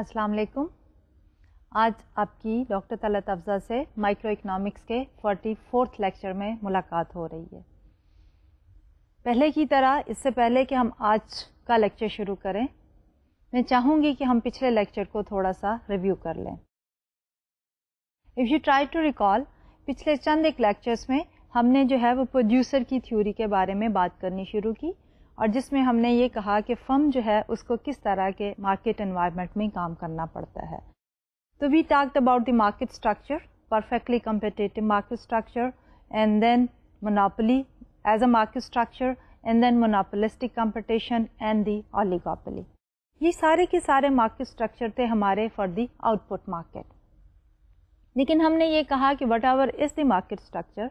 अस्सलाम वालेकुम आज आपकी डॉक्टर तलत अफजा से माइक्रो इकनॉमिक्स के फोर्टी फोर्थ लेक्चर में मुलाकात हो रही है पहले की तरह इससे पहले कि हम आज का लेक्चर शुरू करें मैं चाहूँगी कि हम पिछले लेक्चर को थोड़ा सा रिव्यू कर लें if you try to recall पिछले चंद एक लेक्चर्स में हमने जो है वो प्रोड्यूसर की थ्योरी के बारे में बात करनी शुरू की और जिसमें हमने ये कहा कि फर्म जो है उसको किस तरह के मार्केट इन्वायरमेंट में काम करना पड़ता है तो we talked about the market structure perfectly competitive market structure and then monopoly as a market structure and then monopolistic competition and the oligopoly ये सारे के सारे मार्केट स्ट्रक्चर थे हमारे फॉर दी आउटपुट मार्केट लेकिन हमने ये कहा कि whatever is the market structure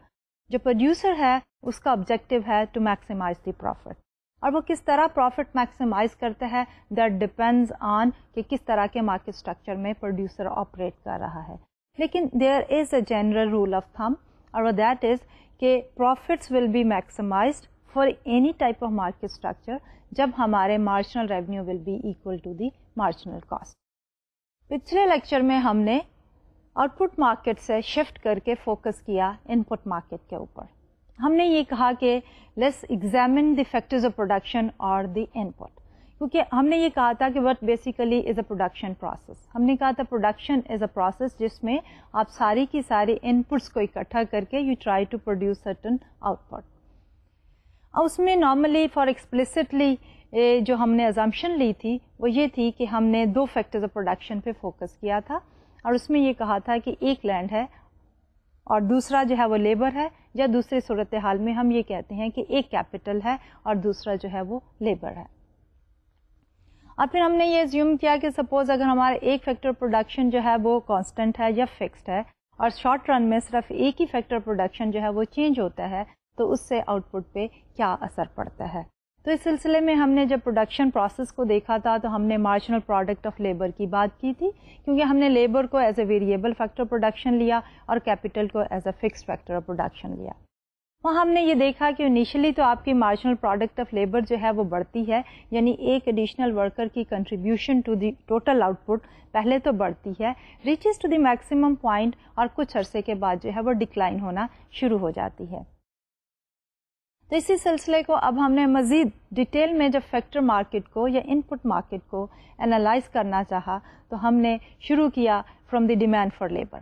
जो प्रोड्यूसर है उसका ऑब्जेक्टिव है टू मैक्सिमाइज द प्रॉफिट और वो किस तरह प्रॉफिट मैक्सिमाइज करते हैं दैट डिपेंड्स ऑन कि किस तरह के मार्केट स्ट्रक्चर में प्रोड्यूसर ऑपरेट कर रहा है लेकिन there is a general rule of thumb और दैट इज़ कि profits will be maximise for any type of market structure जब हमारे marginal revenue will be equal to the marginal cost पिछले लेक्चर में हमने आउटपुट मार्केट से shift करके focus किया इनपुट मार्केट के ऊपर हमने ये कहा कि let's examine the factors of production और द इनपुट क्योंकि हमने ये कहा था कि what basically is a production process हमने कहा था प्रोडक्शन इज़ अ प्रोसेस जिसमें आप सारी की सारी इनपुट्स को इकट्ठा करके you try to produce certain output उसमें नॉर्मली फॉर एक्सप्लिसिटली जो हमने एजम्पन ली थी वो ये थी कि हमने दो फैक्टर्स ऑफ प्रोडक्शन पे फोकस किया था और उसमें ये कहा था कि एक लैंड है और दूसरा जो है वो लेबर है या दूसरे सूरत हाल में हम ये कहते हैं कि एक कैपिटल है और दूसरा जो है वो लेबर है और फिर हमने ये ज्यूम किया कि सपोज़ अगर हमारा एक फैक्टर प्रोडक्शन जो है वो कांस्टेंट है या फिक्स्ड है और शॉर्ट रन में सिर्फ एक ही फैक्टर प्रोडक्शन जो है वो चेंज होता है तो उससे आउटपुट पे क्या असर पड़ता है तो इस सिलसिले में हमने जब प्रोडक्शन प्रोसेस को देखा था तो हमने मार्जिनल प्रोडक्ट ऑफ लेबर की बात की थी क्योंकि हमने लेबर को as a variable factor production लिया और कैपिटल को as a fix factor of production लिया वहाँ हमने ये देखा कि इनिशियली तो आपकी मार्जिनल प्रोडक्ट ऑफ लेबर जो है वो बढ़ती है यानी एक एडिशनल वर्कर की contribution to the total output पहले तो बढ़ती है reaches to the maximum point और कुछ अरसे के बाद जो है वो डिक्लाइन होना शुरू हो जाती है तो इसी सिलसिले को अब हमने मज़ीद डिटेल में जब फैक्टर मार्केट को या इनपुट मार्केट को एनालाइज करना चाहा तो हमने शुरू किया from the demand for labour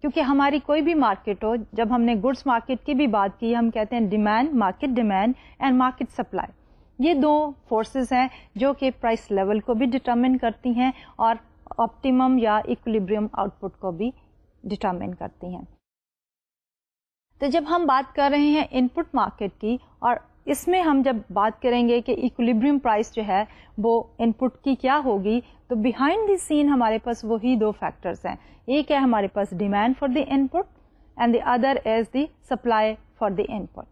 क्योंकि हमारी कोई भी मार्केट हो जब हमने गुड्स मार्केट की भी बात की हम कहते हैं demand market demand and market supply ये दो फोर्सेस हैं जो कि प्राइस लेवल को भी डिटर्मिन करती हैं और ऑप्टिमम या इक्विलिब्रियम आउटपुट को भी डिटर्मिन करती हैं तो जब हम बात कर रहे हैं इनपुट मार्केट की और इसमें हम जब बात करेंगे कि इक्विलिब्रियम प्राइस जो है वो इनपुट की क्या होगी तो बिहाइंड द सीन हमारे पास वही दो फैक्टर्स हैं एक है हमारे पास demand for the input and the other as the supply for the input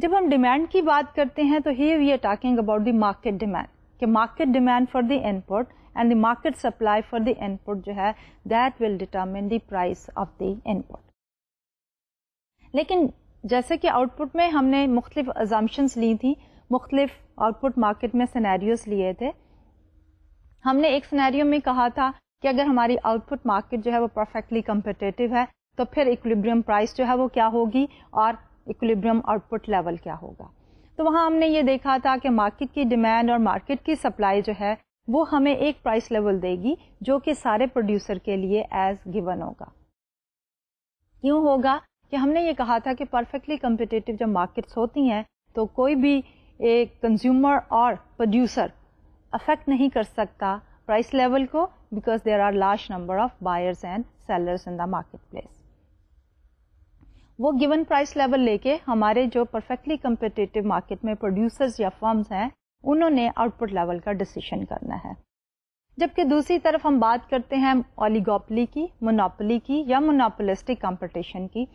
जब हम डिमांड की बात करते हैं तो ही we are talking about the market demand कि market demand for the input and the market supply for the input जो है that will determine the price of the input लेकिन जैसे कि आउटपुट में हमने मुख्तलिफ अजम्पन्स ली थी मुख्तलिफ आउटपुट मार्केट में सिनेरियोस लिए थे हमने एक सिनेरियो में कहा था कि अगर हमारी आउटपुट मार्केट जो है वो परफेक्टली कम्पिटेटिव है तो फिर इक्विलिब्रियम प्राइस जो है वो क्या होगी और इक्विलिब्रियम आउटपुट लेवल क्या होगा तो वहाँ हमने ये देखा था कि मार्केट की डिमांड और मार्केट की सप्लाई जो है वो हमें एक प्राइस लेवल देगी जो कि सारे प्रोड्यूसर के लिए एज गिवन होगा क्यों होगा कि हमने ये कहा था कि परफेक्टली कम्पिटेटिव जब मार्केट्स होती हैं तो कोई भी एक कंज्यूमर और प्रोड्यूसर अफेक्ट नहीं कर सकता प्राइस लेवल को because there are large number of buyers and sellers in the market place वो गिवन प्राइस लेवल लेके हमारे जो परफेक्टली कम्पिटेटिव मार्केट में प्रोड्यूसर्स या फर्म्स हैं उन्होंने आउटपुट लेवल का डिसीशन करना है जबकि दूसरी तरफ हम बात करते हैं ओलीगोपली की मोनोपली की या मोनोपोलिस्टिक कंपटीशन की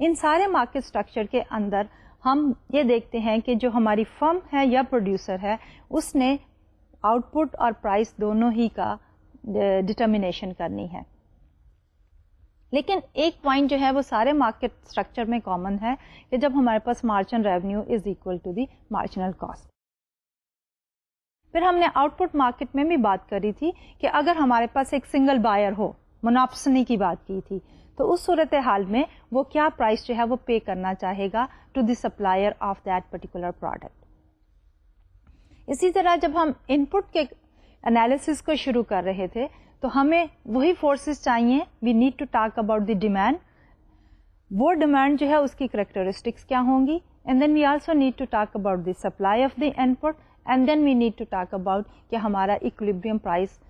इन सारे मार्केट स्ट्रक्चर के अंदर हम ये देखते हैं कि जो हमारी फर्म है या प्रोड्यूसर है उसने आउटपुट और प्राइस दोनों ही का डिटर्मिनेशन करनी है लेकिन एक पॉइंट जो है वो सारे मार्केट स्ट्रक्चर में कॉमन है कि जब हमारे पास margin revenue is equal to the marginal cost फिर हमने आउटपुट मार्केट में भी बात करी थी कि अगर हमारे पास एक सिंगल बायर हो मुनाफसनी की बात की थी तो उस सूरत हाल में वो क्या प्राइस जो है वो पे करना चाहेगा to the supplier of that particular product इसी तरह जब हम इनपुट के एनालिसिस को शुरू कर रहे थे तो हमें वही फोर्सेस चाहिए we need to talk about the demand वो डिमांड जो है उसकी करेक्टरिस्टिक्स क्या होंगी and then we also need to talk about the supply of the input and then we need to talk about कि हमारा equilibrium price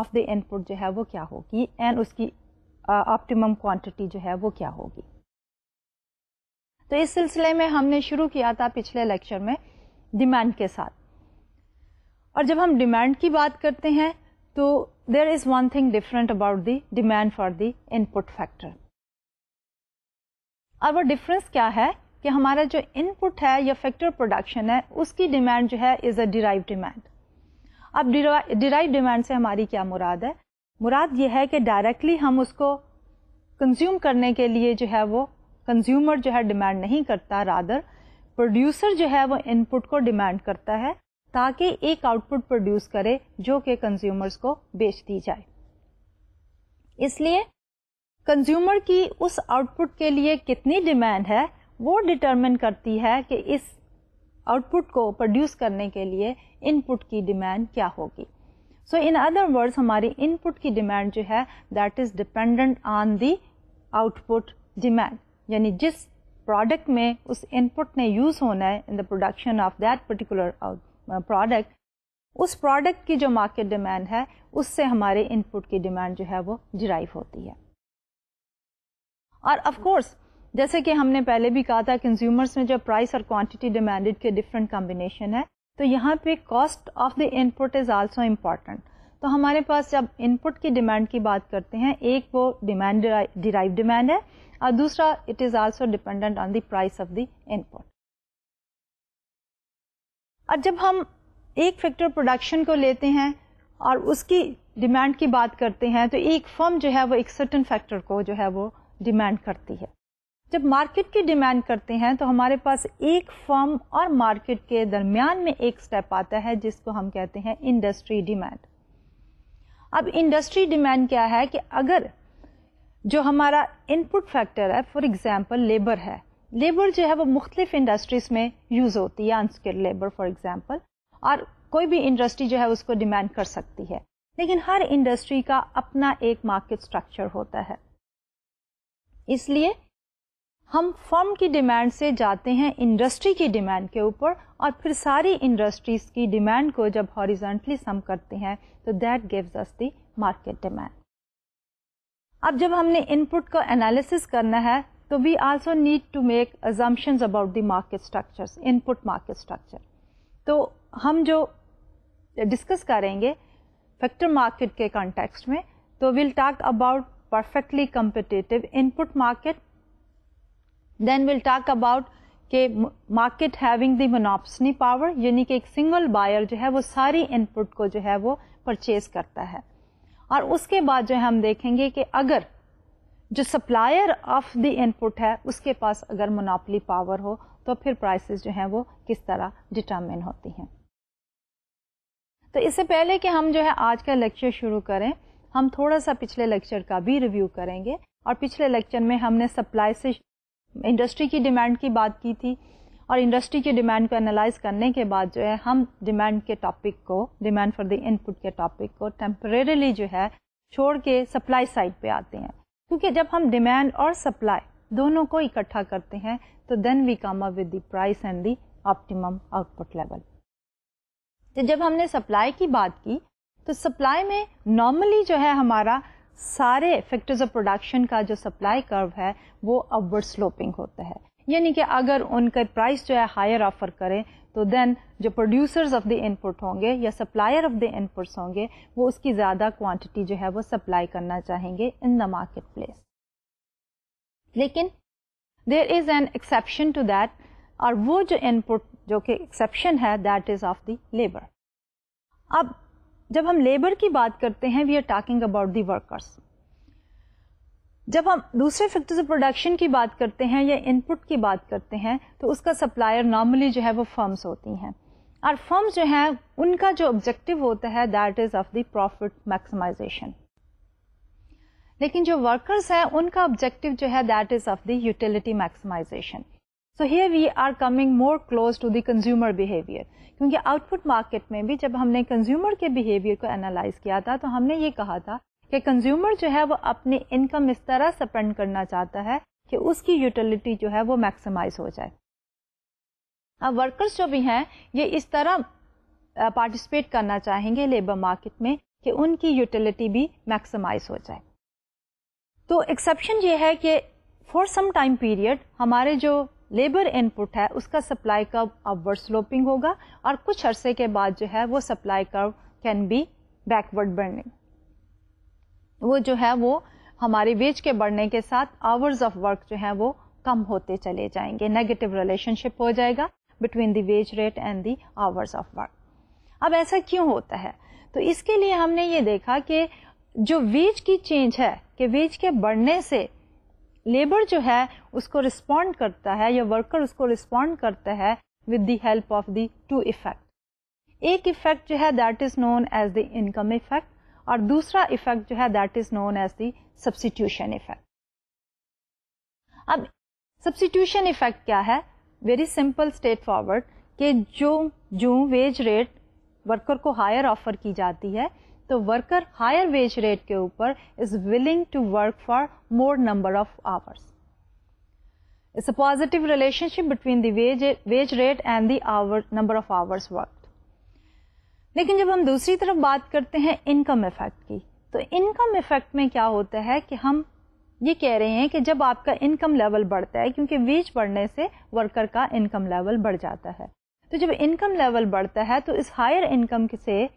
of the input जो है वो क्या होगी एंड उसकी ऑप्टिमम क्वांटिटी जो है वो क्या होगी तो इस सिलसिले में हमने शुरू किया था पिछले लेक्चर में डिमांड के साथ और जब हम डिमांड की बात करते हैं तो there is one thing different about the demand for the input factor और वो डिफरेंस क्या है कि हमारा जो इनपुट है या फैक्टर प्रोडक्शन है उसकी डिमांड जो है इज़ अ डिराइव डिमांड अब डिराइव डिमांड से हमारी क्या मुराद है मुराद ये है कि डायरेक्टली हम उसको कंज्यूम करने के लिए जो है वो कंज्यूमर जो है डिमांड नहीं करता रादर प्रोड्यूसर जो है वो इनपुट को डिमांड करता है ताकि एक आउटपुट प्रोड्यूस करे जो कि कंज्यूमर्स को बेच दी जाए इसलिए कंज्यूमर की उस आउटपुट के लिए कितनी डिमांड है वो डिटरमिन करती है कि इस आउटपुट को प्रोड्यूस करने के लिए इनपुट की डिमांड क्या होगी सो इन अदर वर्ड्स हमारी इनपुट की डिमांड जो है that is dependent on the output demand यानी जिस प्रोडक्ट में उस इनपुट ने यूज़ होना है in the production of that particular product उस प्रोडक्ट की जो मार्केट डिमांड है उससे हमारे इनपुट की डिमांड जो है वो डिराइव होती है और ऑफ कोर्स जैसे कि हमने पहले भी कहा था कंज्यूमर्स में जो प्राइस और क्वांटिटी डिमांडेड के डिफरेंट कॉम्बिनेशन है तो यहाँ पे cost of the input is also important तो हमारे पास जब इनपुट की डिमांड की बात करते हैं एक वो डिमांड डिराइव डिमांड है और दूसरा it is also dependent on the price of the input और जब हम एक फैक्टर प्रोडक्शन को लेते हैं और उसकी डिमांड की बात करते हैं तो एक फर्म जो है वो एक सर्टन फैक्टर को जो है वो डिमांड करती है जब मार्केट की डिमांड करते हैं तो हमारे पास एक फर्म और मार्केट के दरमियान में एक स्टेप आता है जिसको हम कहते हैं इंडस्ट्री डिमांड अब इंडस्ट्री डिमांड क्या है कि अगर जो हमारा इनपुट फैक्टर है फॉर एग्जांपल लेबर है लेबर जो है वो मुख्तलिफ इंडस्ट्रीज में यूज़ होती है अनस्किल्ड लेबर फॉर एग्जाम्पल और कोई भी इंडस्ट्री जो है उसको डिमांड कर सकती है लेकिन हर इंडस्ट्री का अपना एक मार्केट स्ट्रक्चर होता है इसलिए हम फर्म की डिमांड से जाते हैं इंडस्ट्री की डिमांड के ऊपर और फिर सारी इंडस्ट्रीज की डिमांड को जब हॉरिजेंटली सम करते हैं तो that gives us the market demand अब जब हमने इनपुट का एनालिसिस करना है तो we also need to make assumptions about the market structures input market structure तो हम जो डिस्कस करेंगे फैक्टर मार्केट के कॉन्टेक्स्ट में तो will talk about perfectly competitive input market then will talk about कि market having the monopsony power यानी कि एक सिंगल बायर जो है वो सारी इनपुट को जो है वो परचेज करता है और उसके बाद जो है हम देखेंगे कि अगर जो सप्लायर ऑफ द इनपुट है उसके पास अगर मोनोपली पावर हो तो फिर प्राइसेस जो हैं वो किस तरह डिटर्मिन होती हैं तो इससे पहले कि हम जो है आज का लेक्चर शुरू करें हम थोड़ा सा पिछले लेक्चर का भी रिव्यू करेंगे और पिछले लेक्चर में हमने सप्लाई से इंडस्ट्री की डिमांड की बात की थी और इंडस्ट्री के डिमांड को एनालाइज करने के बाद जो है हम डिमांड के टॉपिक को डिमांड फॉर द इनपुट के टॉपिक को टेम्परेली जो है छोड़ के सप्लाई साइड पे आते हैं क्योंकि जब हम डिमांड और सप्लाई दोनों को इकट्ठा करते हैं तो then we come up with the price and the optimum output level तो जब हमने सप्लाई की बात की तो सप्लाई में नॉर्मली जो है हमारा सारे फैक्टर्स ऑफ प्रोडक्शन का जो सप्लाई कर्व है वो अपवर्ड स्लोपिंग होता है यानी कि अगर उनका प्राइस जो है हायर ऑफर करें तो देन जो प्रोड्यूसर्स ऑफ द इनपुट होंगे या सप्लायर ऑफ द इनपुट्स होंगे वो उसकी ज़्यादा क्वांटिटी जो है वो सप्लाई करना चाहेंगे इन द मार्केट प्लेस लेकिन there is an exception to that और वो जो इनपुट जो कि एक्सेप्शन है that is of the labour अब जब हम लेबर की बात करते हैं we are talking about the workers जब हम दूसरे फैक्टर्स ऑफ प्रोडक्शन की बात करते हैं या इनपुट की बात करते हैं तो उसका सप्लायर नॉर्मली जो है वो फर्म्स होती हैं और फर्म्स जो हैं उनका जो ऑब्जेक्टिव होता है that is of the profit maximisation लेकिन जो वर्कर्स हैं उनका ऑब्जेक्टिव जो है that is of the utility maximisation so here we are coming more close to the consumer behaviour क्योंकि आउटपुट मार्केट में भी जब हमने कंज्यूमर के बिहेवियर को एनालाइज किया था तो हमने ये कहा था कि कंज्यूमर जो है वो अपनी इनकम इस तरह से स्पेंड करना चाहता है कि उसकी यूटिलिटी जो है वो मैक्सिमाइज हो जाए अब वर्कर्स जो भी हैं ये इस तरह पार्टिसिपेट करना चाहेंगे लेबर मार्केट में कि उनकी यूटिलिटी भी मैक्सिमाइज हो जाए तो एक्सेप्शन ये है कि फॉर सम टाइम पीरियड हमारे जो लेबर इनपुट है उसका सप्लाई कर्व अपवर्ड स्लोपिंग होगा और कुछ अरसे के बाद जो है वो supply curve can be backward bending वो जो है वो हमारे वेज के बढ़ने के साथ आवर्स ऑफ वर्क जो है वो कम होते चले जाएंगे नेगेटिव रिलेशनशिप हो जाएगा between the wage rate and the hours of work अब ऐसा क्यों होता है तो इसके लिए हमने ये देखा कि जो वेज की चेंज है कि वेज के बढ़ने से लेबर जो है उसको रिस्पॉन्ड करता है या वर्कर उसको रिस्पॉन्ड करता है with the help of the two effect एक इफेक्ट जो है that is known as the income effect और दूसरा इफेक्ट जो है that is known as the substitution effect अब सब्सिट्यूशन इफेक्ट क्या है वेरी सिंपल स्टेट फॉरवर्ड के जो जो वेज रेट वर्कर को हायर ऑफर की जाती है तो वर्कर हायर वेज रेट के ऊपर is willing to work for more number of hours it's a positive relationship between the wage rate and the number of hours work लेकिन जब हम दूसरी तरफ बात करते हैं इनकम इफेक्ट की तो इनकम इफेक्ट में क्या होता है कि हम ये कह रहे हैं कि जब आपका इनकम लेवल बढ़ता है क्योंकि वेज बढ़ने से वर्कर का इनकम लेवल बढ़ जाता है तो जब इनकम लेवल बढ़ता है तो इस हायर इनकम से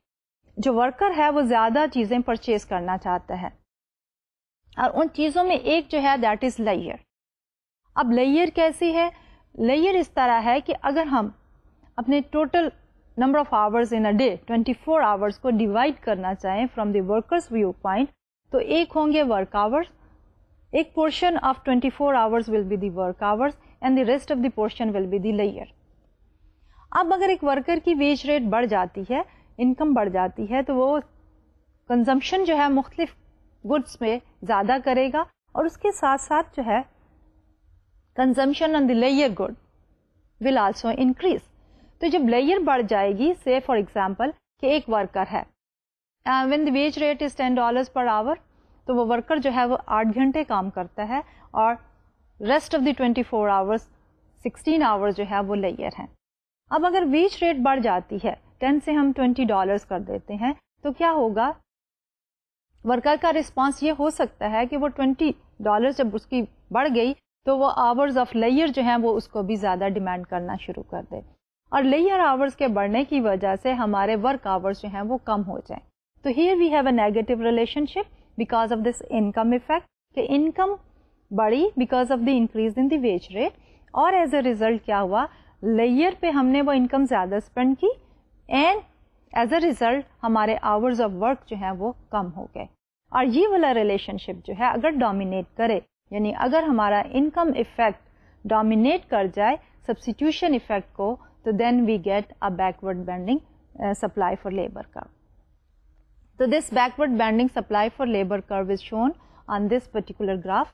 जो वर्कर है वो ज़्यादा चीज़ें परचेज करना चाहता है और उन चीज़ों में एक जो है दैट इज़ लेयर अब लेयर कैसी है लेयर इस तरह है कि अगर हम अपने total number of hours in a day 24 hours को डिवाइड करना चाहें from the workers viewpoint तो एक होंगे वर्क आवर्स एक portion of 24 hours will be the work hours and the rest of the portion will be the लेयर अब अगर एक वर्कर की वेज रेट बढ़ जाती है इनकम बढ़ जाती है तो वो कंजम्पशन जो है मुख्तलिफ गुड्स में ज़्यादा करेगा और उसके साथ साथ जो है कंजम्पशन ऑन द लेयर गुड विल आल्सो इंक्रीज तो जब लेयर बढ़ जाएगी से फॉर एग्जाम्पल कि एक वर्कर है when the wage rate is ten dollar per hour तो वो वर्कर जो है वो आठ घंटे काम करता है और rest of the twenty four hours sixteen hours जो है वो लेयर हैं अब अगर वेज रेट बढ़ जाती है टेन से हम ट्वेंटी डॉलर कर देते हैं तो क्या होगा वर्कर का रिस्पॉन्स ये हो सकता है कि वो ट्वेंटी डॉलर जब उसकी बढ़ गई तो वो आवर्स ऑफ लेयर जो हैं वो उसको भी ज़्यादा डिमांड करना शुरू कर दे और लेयर आवर्स के बढ़ने की वजह से हमारे वर्क आवर्स जो हैं वो कम हो जाएं तो here we have a negative relationship because of this income effect कि इनकम बढ़ी because of the increase in the rate और एज अ रिजल्ट क्या हुआ लेयर पे हमने वो इनकम ज़्यादा स्पेंड की एंड एज अ रिजल्ट हमारे आवर्स ऑफ वर्क जो हैं वो कम हो गए और ये वाला रिलेशनशिप जो है अगर डोमिनेट करे यानी अगर हमारा इनकम इफेक्ट डोमिनेट कर जाए सब्सिट्यूशन इफेक्ट को तो then we get a backward bending supply for labour curve तो this backward bending supply for labor curve is shown on this particular graph.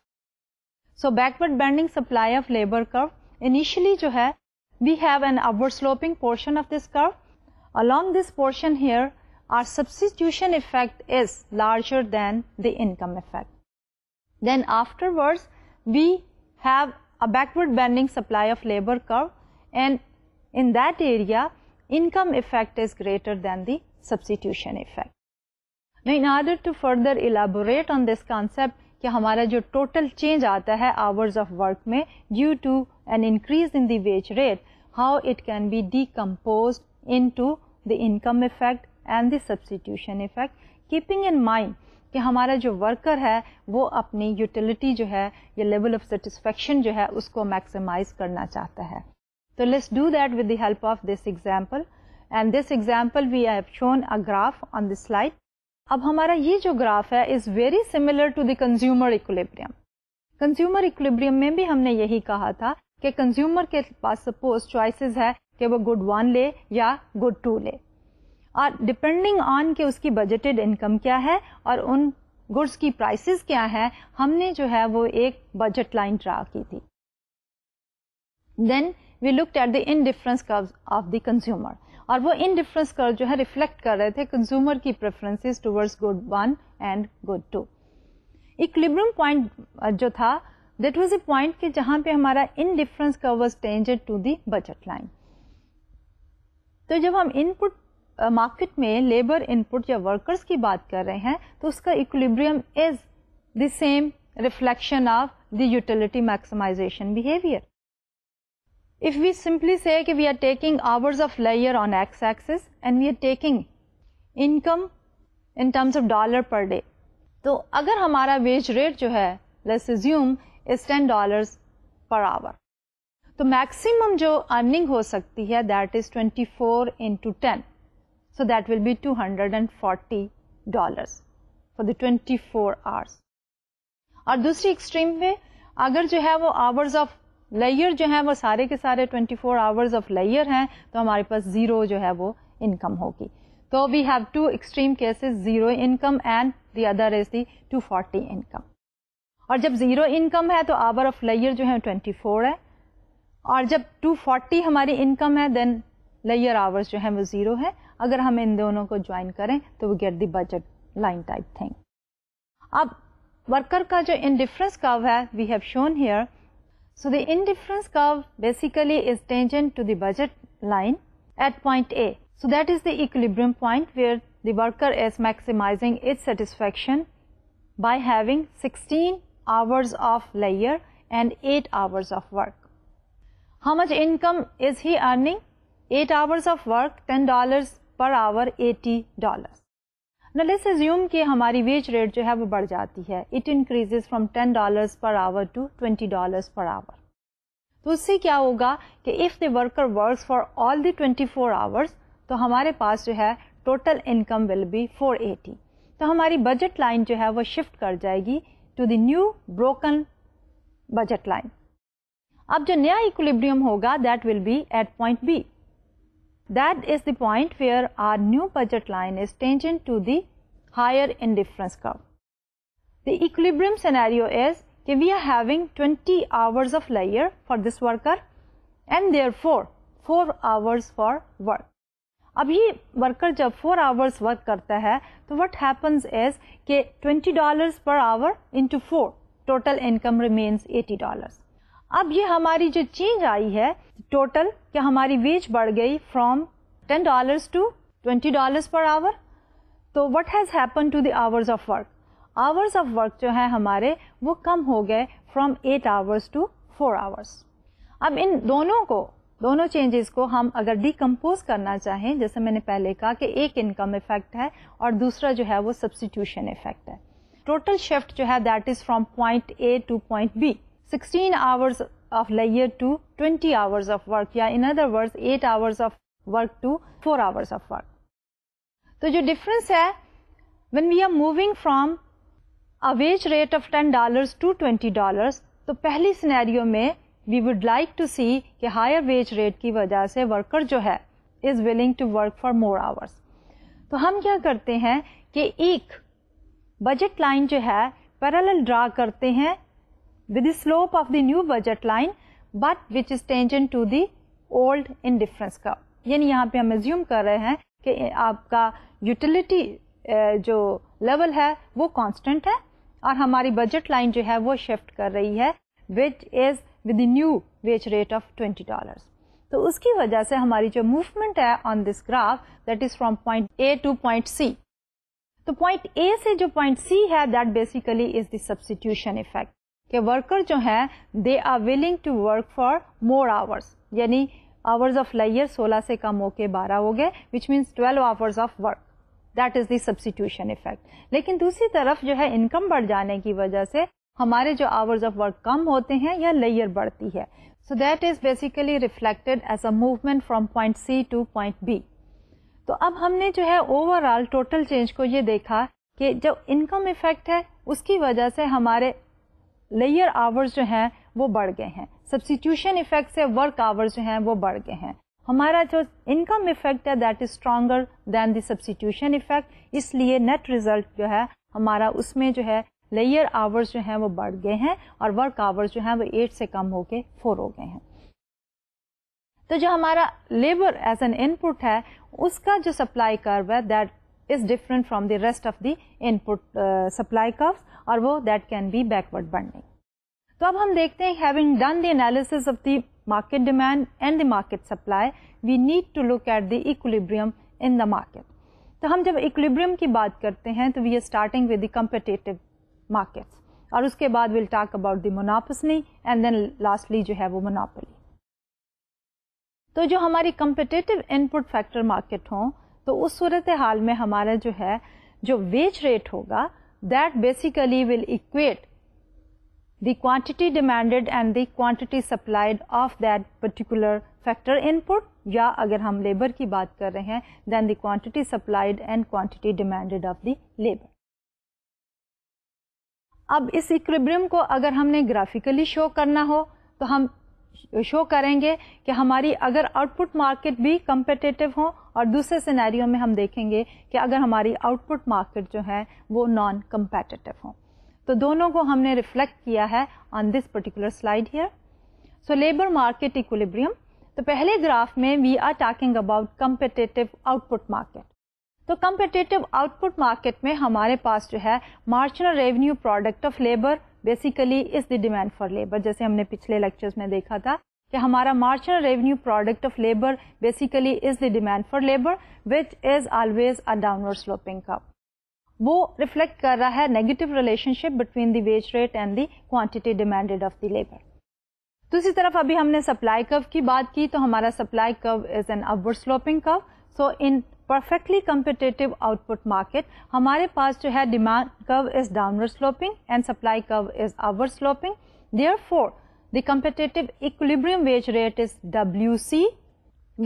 So backward bending supply of labor curve initially जो है we have an upward sloping portion of this curve along this portion here, our substitution effect is larger than the income effect. Then afterwards, we have a backward bending supply of labor curve and in that area, income effect is greater than the substitution effect. Now, in order to further elaborate on this concept, कि हमारा जो total change hours of work may due to an increase in the wage rate, how it can be decomposed. into the income effect and the substitution effect, keeping in mind कि हमारा जो worker है वो अपनी utility जो है या level of satisfaction जो है उसको मैक्सिमाइज करना चाहता है तो let's do that with the help of this example and this example we have shown a graph on this slide अब हमारा ये जो ग्राफ है is very similar to the consumer equilibrium consumer equilibrium में भी हमने यही कहा था कि कंज्यूमर के पास सपोज चॉइसेस है कि वो गुड वन ले या गुड टू ले और डिपेंडिंग ऑन कि उसकी बजटेड इनकम क्या है और उन गुड्स की प्राइसेस क्या है हमने जो है वो एक बजट लाइन ड्रा की थी then we looked at the indifference curve of the consumer और वो इन डिफरेंस कर्व जो है रिफ्लेक्ट कर रहे थे कंज्यूमर की preferences towards good one and good two equilibrium point जो था दैट वाज ए पॉइंट कि जहां पे हमारा indifference curve was tangent to the budget line तो जब हम इनपुट मार्केट में लेबर इनपुट या वर्कर्स की बात कर रहे हैं तो उसका equilibrium is the same reflection of the utility maximisation behaviour if we simply say कि we are taking hours of layer on x-axis and we are taking income in terms of dollar per day तो अगर हमारा wage rate जो है let's assume is 10 dollars per hour तो maximum जो earning हो सकती है that is 24 four into ten so that will be two hundred and forty dollar for the twenty four hours और दूसरी एक्सट्रीम पे अगर जो है वो आवर्स ऑफ लेयर जो है वो सारे के सारे 24 फोर आवर्स ऑफ लेयर हैं तो हमारे पास ज़ीरो जो है वो इनकम होगी तो we have two extreme cases zero income and the other is the forty income और जब ज़ीरो इनकम है तो आवर ऑफ लेयर जो है 24 है और जब 240 हमारी इनकम है देन लेयर आवर्स जो है वो ज़ीरो है अगर हम इन दोनों को ज्वाइन करें तो we get the budget line type thing अब वर्कर का जो इनडिफरेंस कर्व है we have shown here so the indifference curve basically is tangent to the budget line at point A so that is the equilibrium point where the worker is maximizing its satisfaction by having 16 hours of leisure and 8 hours of work. how much income is he earning 8 hours of work 10 dollars per hour 80 dollars now let's assume कि hamari wage rate jo hai wo badh jati hai it increases from 10 dollars per hour to 20 dollars per hour to usse kya hoga कि if the worker works for all the 24 hours to hamare paas jo hai total income will be 480 to hamari budget line jo hai wo shift kar jayegi to the new broken budget line अब जो नया equilibrium होगा that will be at point B that is the point where our new budget line is tangent to the difference indifference the The equilibrium is is we are having twenty 20 of लेयर for this worker and there four four hours for work अब ये worker जब 4 hours work करता है तो what happens is के 20 dollars per hour into four total income remains 80 dollars अब ये हमारी जो चेंज आई है टोटल क्या हमारी वेज बढ़ गई from ten dollars to twenty dollars per hour तो what has happen to the hours of work hours of work जो है हमारे वो कम हो गए from eight hours to four hours अब इन दोनों को दोनों चेंजेस को हम अगर डीकम्पोज करना चाहें जैसे मैंने पहले कहा कि एक इनकम इफेक्ट है और दूसरा जो है वो सब्सिट्यूशन इफेक्ट है टोटल शिफ्ट जो है that is from point A to point B 16 hours of layer 2, 20 hours of work या in other words 8 hours of work to 4 hours of work. तो जो difference है when we are moving from a wage rate of 10 dollars to 20 dollars तो पहली scenario में we would like to see कि higher wage rate की वजह से वर्कर जो है is willing to work for more hours तो हम क्या करते हैं कि एक बजट लाइन जो है पैरेलल ड्रा करते हैं with the slope of the new budget line but which is tangent to the old indifference curve यानी यहाँ पे हम एज्यूम कर रहे हैं कि आपका यूटिलिटी जो लेवल है वो कांस्टेंट है और हमारी बजट लाइन जो है वो शिफ्ट कर रही है which is with new wage rate of twenty dollar तो उसकी वजह से हमारी जो मूवमेंट है on this graph that is from point A to point C तो पॉइंट ए से जो पॉइंट सी है that basically is the substitution effect कि वर्कर जो हैं they are willing to work for more hours यानी hours of लेयर 16 से कम होके 12 हो गए which means 12 hours of work that is the substitution effect लेकिन दूसरी तरफ जो है इनकम बढ़ जाने की वजह से हमारे जो आवर्स ऑफ वर्क कम होते हैं या लेयर बढ़ती है so that is basically reflected as a movement from point C to point B तो अब हमने जो है ओवरऑल टोटल चेंज को ये देखा कि जो इनकम इफेक्ट है उसकी वजह से हमारे लेयर आवर्स जो हैं वो बढ़ गए हैं सब्सिट्यूशन इफेक्ट से वर्क आवर्स जो हैं वो बढ़ गए हैं हमारा जो इनकम इफेक्ट है that is stronger than the substitution effect इसलिए नेट रिजल्ट जो है हमारा उसमें जो है लेयर आवर्स जो हैं वो बढ़ गए हैं और वर्क आवर्स जो हैं वो एट से कम होके फोर हो गए हैं तो जो हमारा लेबर एज एन इनपुट है उसका जो सप्लाई कर्व है that is different from the rest of the input uh, supply curves or wo that can be backward bending. So, ab hum dekhte हैं having done the analysis of the market demand and the market supply, we need to look at the equilibrium in the market. So, hum jab equilibrium ki baat karte हैं we are starting with the competitive markets. और उसके बाद will talk about the monopsony and then lastly जो है वो تو جو ہماری competitive input factor market ہوں तो उस सूरत हाल में हमारा जो है जो वेज रेट होगा that basically will equate the quantity demanded and the quantity supplied of that particular factor input या अगर हम labor की बात कर रहे हैं then the quantity supplied and quantity demanded of the labor. अब इस इक्विब्रियम को अगर हमने ग्राफिकली शो करना हो तो हम शो करेंगे कि हमारी अगर आउटपुट मार्केट भी कम्पिटिटिव हो और दूसरे सिनेरियो में हम देखेंगे कि अगर हमारी आउटपुट मार्केट जो है वो नॉन कम्पेटिटिव हो तो दोनों को हमने रिफ्लेक्ट किया है on this particular slide here so labour market equilibrium तो पहले ग्राफ में we are talking about competitive output market तो कम्पिटेटिव आउटपुट मार्केट में हमारे पास जो है marginal revenue product of labour basically is the demand for labour जैसे हमने पिछले लेक्चर्स में देखा था कि हमारा marginal revenue product of labour basically is the demand for labour which is always a downward sloping cup वो रिफ्लेक्ट कर रहा है negative relationship between the wage rate and the quantity demanded of the labour दूसरी तरफ अभी हमने supply कव की बात की तो हमारा सप्लाई कव is an upward sloping curve so in perfectly competitive output market हमारे पास जो है demand curve is downward sloping and supply curve is upward sloping therefore the competitive equilibrium wage rate is WC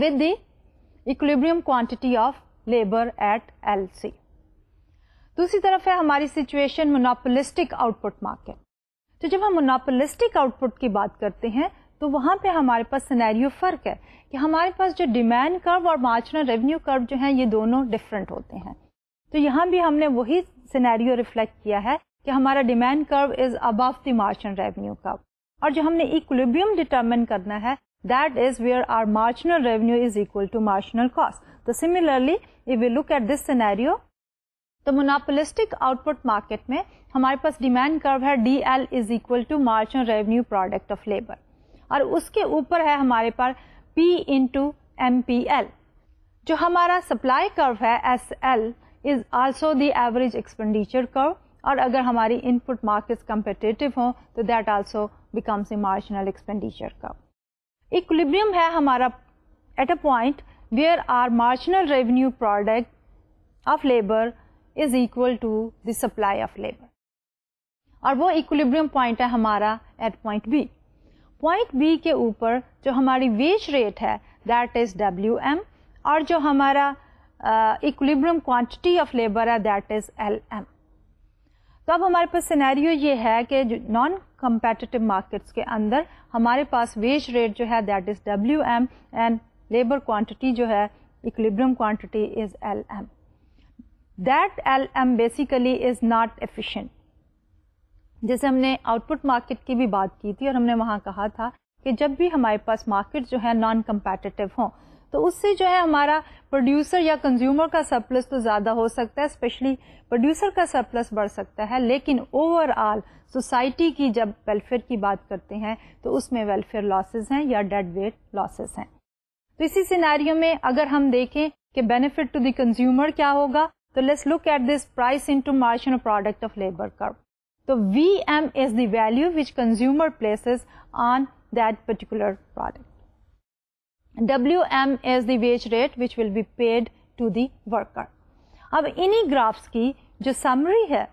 with the equilibrium quantity of labor at LC. दूसरी तो तरफ है हमारी situation monopolistic output market तो जब हम monopolistic output की बात करते हैं तो वहाँ पे हमारे पास सिनेरियो फ़र्क है कि हमारे पास जो डिमांड कर्व और मार्जिनल रेवेन्यू कर्व जो हैं ये दोनों डिफरेंट होते हैं तो यहाँ भी हमने वही सिनेरियो रिफ्लेक्ट किया है कि हमारा demand curve is above the marginal revenue curve और जो हमने इक्विलिब्रियम डिटर्मिन करना है that is where our marginal revenue is equal to marginal cost तो similarly if you look at this scenario तो मोनापोलिस्टिक आउटपुट मार्केट में हमारे पास डिमांड कर्व है D L is equal to marginal revenue product of labour और उसके ऊपर है हमारे पास P to M P L जो हमारा सप्लाई कर्व है S L is also the average expenditure curve और अगर हमारी इनपुट मार्केट कम्पिटेटिव हों तो that also becomes a marginal expenditure का इक्वलिब्रियम है हमारा at a point where our marginal revenue product of labour is equal to the supply of labour और वो इक्वलिब्रियम पॉइंट है हमारा at point B point B के ऊपर जो हमारी वेज रेट है दैट इज़ डब्ल्यू एम और जो हमारा इक्वलिब्रियम क्वान्टिटी ऑफ लेबर है दैट इज़ एल एम तो अब हमारे पास सिनेरियो ये है कि नॉन कम्पेटिटिव मार्केट्स के अंदर हमारे पास वेज रेट जो है that is W M and labour quantity जो है equilibrium quantity is L M that L M basically is not efficient जैसे हमने आउटपुट मार्केट की भी बात की थी और हमने वहाँ कहा था कि जब भी हमारे पास मार्केट जो है नॉन कम्पेटिटिव हों तो उससे जो है हमारा प्रोड्यूसर या कंज्यूमर का सरप्लस तो ज़्यादा हो सकता है स्पेशली प्रोड्यूसर का सरप्लस बढ़ सकता है लेकिन ओवरऑल सोसाइटी की जब वेलफेयर की बात करते हैं तो उसमें वेलफेयर लॉसेज हैं या डेड वेट लॉसेज हैं तो इसी सिनेरियो में अगर हम देखें कि बेनिफिट टू द कंज्यूमर क्या होगा तो let's look at this price into margin product of labour कर तो V M is the value which consumer places on that particular product WM is the wage rate which will be paid to the worker. Now, any graphs key, just summary here.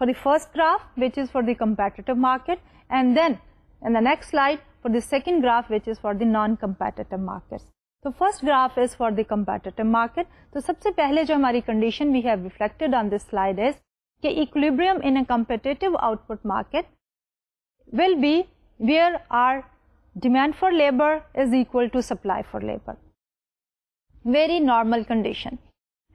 for the first graph which is for the competitive market and then in the next slide for the second graph which is for the non-competitive markets. So, first graph is for the competitive market. So, sabse pehle jo humari condition we have reflected on this slide is ke equilibrium in a competitive output market will be where are demand for labor is equal to supply for labor. Very normal condition.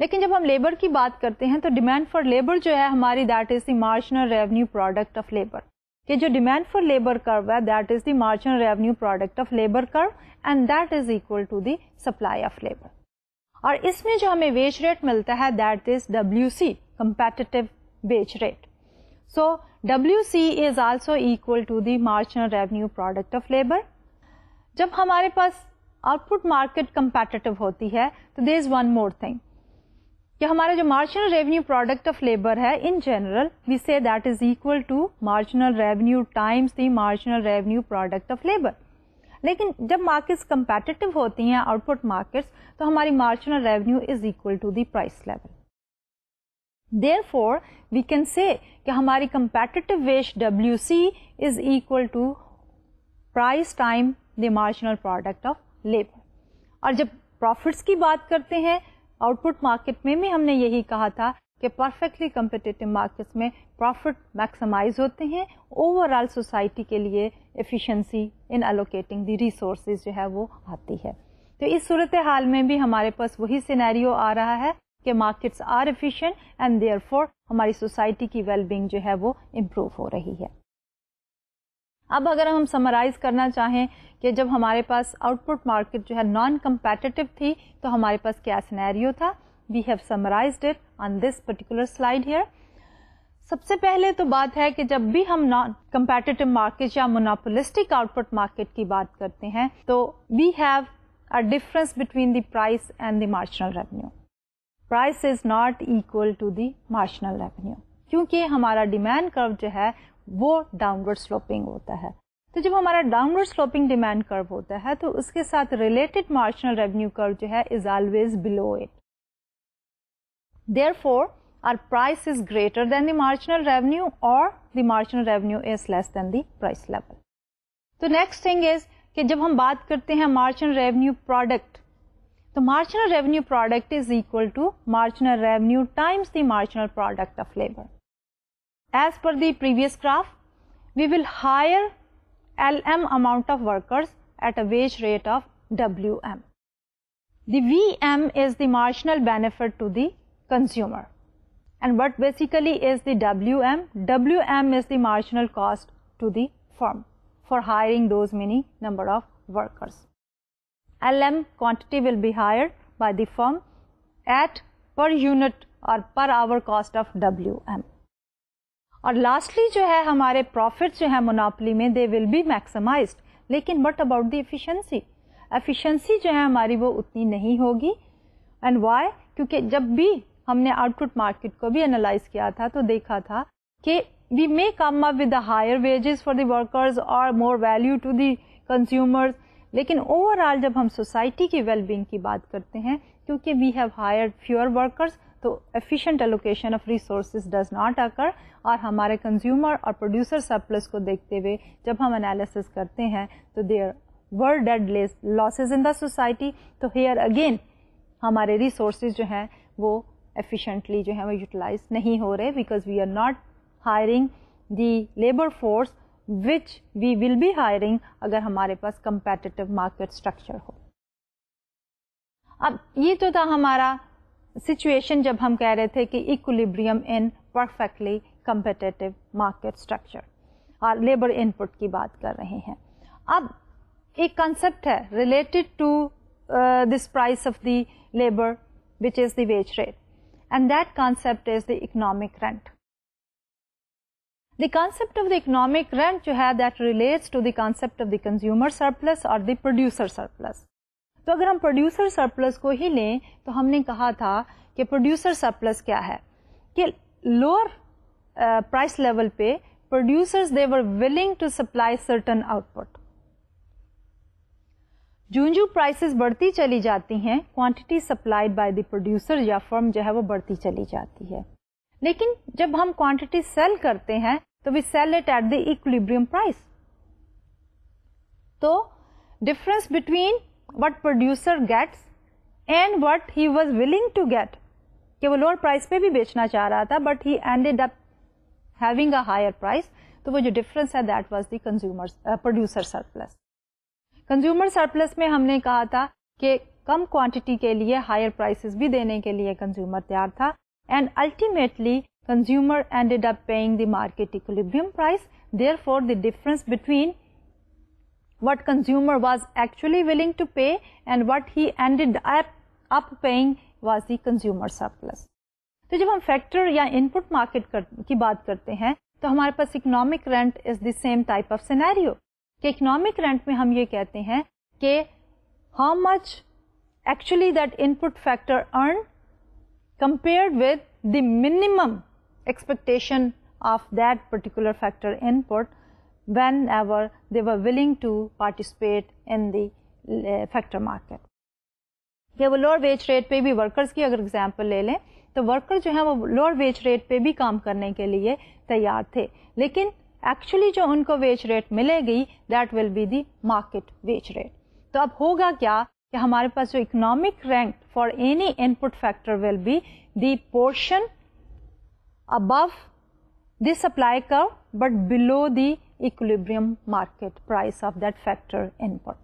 लेकिन जब हम labour की बात करते हैं तो demand for labour जो है हमारी that is the marginal revenue product of labour कि जो डिमांड फॉर लेबर कर्व है that is the marginal revenue product of labour curve and that is equal to the supply of labour और इसमें जो हमें वेज रेट मिलता है So WC is also equal to the marginal revenue product of labor. जब हमारे पास output market competitive होती है तो there is one more thing कि हमारा जो marginal revenue product of labour है in general we say that is equal to marginal revenue times the marginal revenue product of labour लेकिन जब मार्केट्स कंपेटिटिव होती हैं आउटपुट मार्केट्स तो हमारी marginal revenue is equal to the price level therefore we can say कि हमारी competitive west W C is equal to price time the marginal product of labour और जब profits की बात करते हैं आउटपुट मार्केट में भी हमने यही कहा था कि परफेक्टली कम्पिटिटिव मार्केट्स में प्रॉफिट मैक्सिमाइज होते हैं ओवरऑल सोसाइटी के लिए efficiency in allocating the resources जो है वो आती है तो इस सूरत हाल में भी हमारे पास वही सिनेरियो आ रहा है कि markets are efficient and therefore हमारी सोसाइटी की वेलबींग जो है वो इम्प्रूव हो रही है अब अगर हम समराइज़ करना चाहें कि जब हमारे पास आउटपुट मार्केट जो है नॉन कम्पेटिटिव थी तो हमारे पास क्या सिनेरियो था we have summarised it on this particular slide here सबसे पहले तो बात है कि जब भी हम नॉन कम्पेटिटिव मार्केट या मोनोपोलिस्टिक आउटपुट मार्केट की बात करते हैं तो we have a difference between the price and the marginal revenue price is not equal to the marginal revenue क्योंकि हमारा डिमांड कर्व जो है वो डाउनवर्ड स्लोपिंग होता है तो जब हमारा डाउनवर्ड स्लोपिंग डिमांड कर्व होता है तो उसके साथ रिलेटेड मार्जिनल रेवेन्यू कर्व जो है is always below it therefore our price is greater than the marginal revenue और the marginal revenue is less than the price level तो next thing is कि जब हम बात करते हैं marginal revenue product The marginal revenue product is equal to marginal revenue times the marginal product of labor. As per the previous graph, we will hire LM amount of workers at a wage rate of WM. The VM is the marginal benefit to the consumer. And what basically is the WM? WM is the marginal cost to the firm for hiring those many number of workers. LM quantity will be higher by the firm at per unit और per hour cost of W M और lastly जो है हमारे profit जो है monopoly में दे will be maximised लेकिन what about the efficiency efficiency जो है हमारी वो उतनी नहीं होगी एंड वाई क्योंकि जब भी हमने आउटपुट मार्केट को भी एनालाइज किया था तो देखा था कि we may come up with higher wages for the workers और more value to the consumers लेकिन ओवरऑल जब हम सोसाइटी की वेलबींग की बात करते हैं क्योंकि we have hire fewer workers तो efficient allocation of resources does not occur और हमारे कंज्यूमर और प्रोड्यूसर सरप्लस को देखते हुए जब हम एनालिसिस करते हैं तो there were dead losses in the society तो हेयर अगेन हमारे रिसोर्सेज जो हैं वो एफिशेंटली जो है वो यूटिलाइज नहीं हो रहे because we are not hiring the labour force which we will be hiring अगर हमारे पास कंपेटिटिव मार्केट स्ट्रक्चर हो अब ये तो था हमारा सिचुएशन जब हम कह रहे थे कि equilibrium in perfectly competitive market structure और लेबर इनपुट की बात कर रहे हैं अब एक कंसेप्ट है related to this price of the labour which is the wage rate and that concept is the economic rent The concept of the economic rent जो है that relates to the concept of the consumer surplus or the producer surplus. तो अगर हम producer surplus को ही लें तो हमने कहा था कि producer surplus क्या है कि lower uh, price level पे producers they were willing to supply certain output. جون جو پرائسز بڑھتی چلی جاتی ہیں quantity supplied by the producer یا فرم جو ہے وہ بڑھتی چلی جاتی ہے لیکن جب ہم کوانٹٹی سیل کرتے ہیں तो we sell it at the equilibrium price तो difference between what producer gets and what he was willing to get कि वो लोअर प्राइस पे भी बेचना चाह रहा था but he ended up having a higher price तो वो जो डिफरेंस है that was the producer surplus consumer surplus में हमने कहा था कि कम क्वांटिटी के लिए हायर प्राइसेस भी देने के लिए कंज्यूमर तैयार था and ultimately consumer ended up paying the market equilibrium price. Therefore, the difference between what consumer was actually willing to pay and what he ended up, paying was the consumer surplus. So, when we factor or input market, ki baat karte hai, تو ہمارے پاس economic rent is the same type of scenario کہ economic rent میں ہم یہ کہتے ہیں کہ how much actually that input factor earn compare with the expectation of that particular factor input whenever they were willing to participate in the factor market या वो lower wage rate पे भी वर्कर्स की अगर example ले लें तो worker जो है वो लोअर वेज रेट पे भी काम करने के लिए तैयार थे लेकिन एक्चुअली जो उनको वेज रेट मिलेगी that will be the market wage rate तो अब होगा क्या कि हमारे पास जो economic rent for any input factor will be the portion above this supply curve but below the equilibrium market price of that factor input.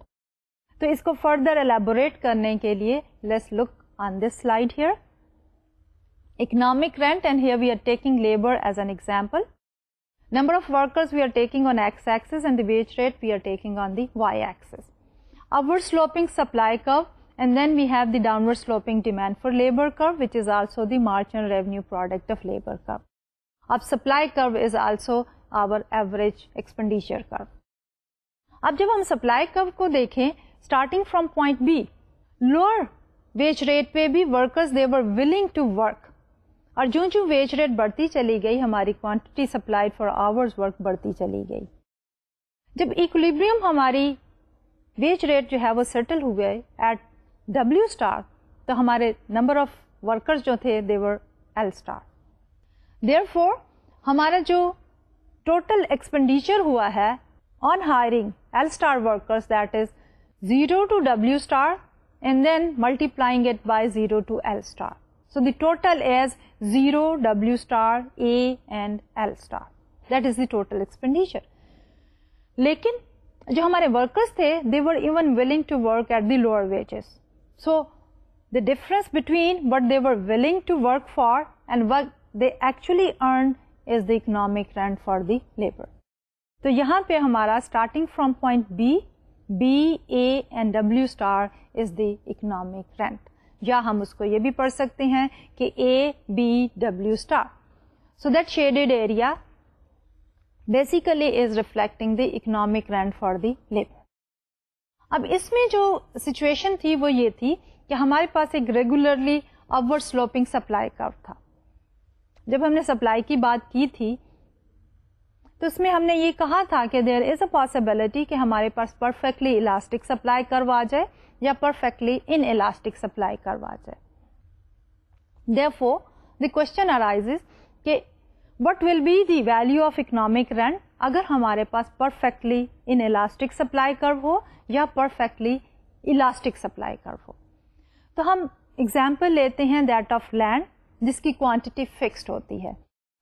तो इसको further elaborate करने के let's look on this slide here. economic rent and here we are taking labor as an example. Number of workers we are taking on x-axis and the wage rate we are taking on the y-axis. Upward sloping supply curve and then we have the downward sloping demand for labor curve, which is also the marginal revenue product of labor curve. Up supply curve is also our average expenditure curve. अब जब हम supply curve को देखें starting from point B lower wage rate पे भी workers they were willing to work और जो जो वेज रेट बढ़ती चली गई हमारी quantity supplied for hours work बढ़ती चली गई जब इक्विलिब्रियम हमारी वेज at डब्ल्यू स्टार तो हमारे नंबर ऑफ वर्कर्स जो थे देवर एल स्टार देयर हमारा जो टोटल एक्सपेंडिचर हुआ है on hiring L star workers that is zero to W star and then multiplying it by 0 to L star. So the total is 0 W star A and L star. That is the total expenditure. लेकिन जो हमारे workers थे they were even willing to work at the lower wages So, the difference between what they were willing to work for and what they actually earned is the economic rent for the labor. So, here पे starting from point B, B, A and W star is the economic rent. या हम उसको ये भी पढ़ सकते हैं कि A, B, W star. So that shaded area basically is reflecting the economic rent for the labor. अब इसमें जो सिचुएशन थी वो ये थी कि हमारे पास एक रेगुलरली अपवर्ड स्लोपिंग सप्लाई कर था जब हमने सप्लाई की बात की थी तो उसमें हमने ये कहा था कि देयर इज़ अ पॉसिबिलिटी कि हमारे पास परफेक्टली इलास्टिक सप्लाई करवा जाए या परफेक्टली इन इलास्टिक सप्लाई करवा जाए therefore the question arises कि what will be the value of economic rent अगर हमारे पास perfectly inelastic supply curve हो या परफेक्टली इलास्टिक सप्लाई कर्व हो तो हम एग्जाम्पल लेते हैं दैट ऑफ लैंड जिसकी क्वांटिटी फिक्स्ड होती है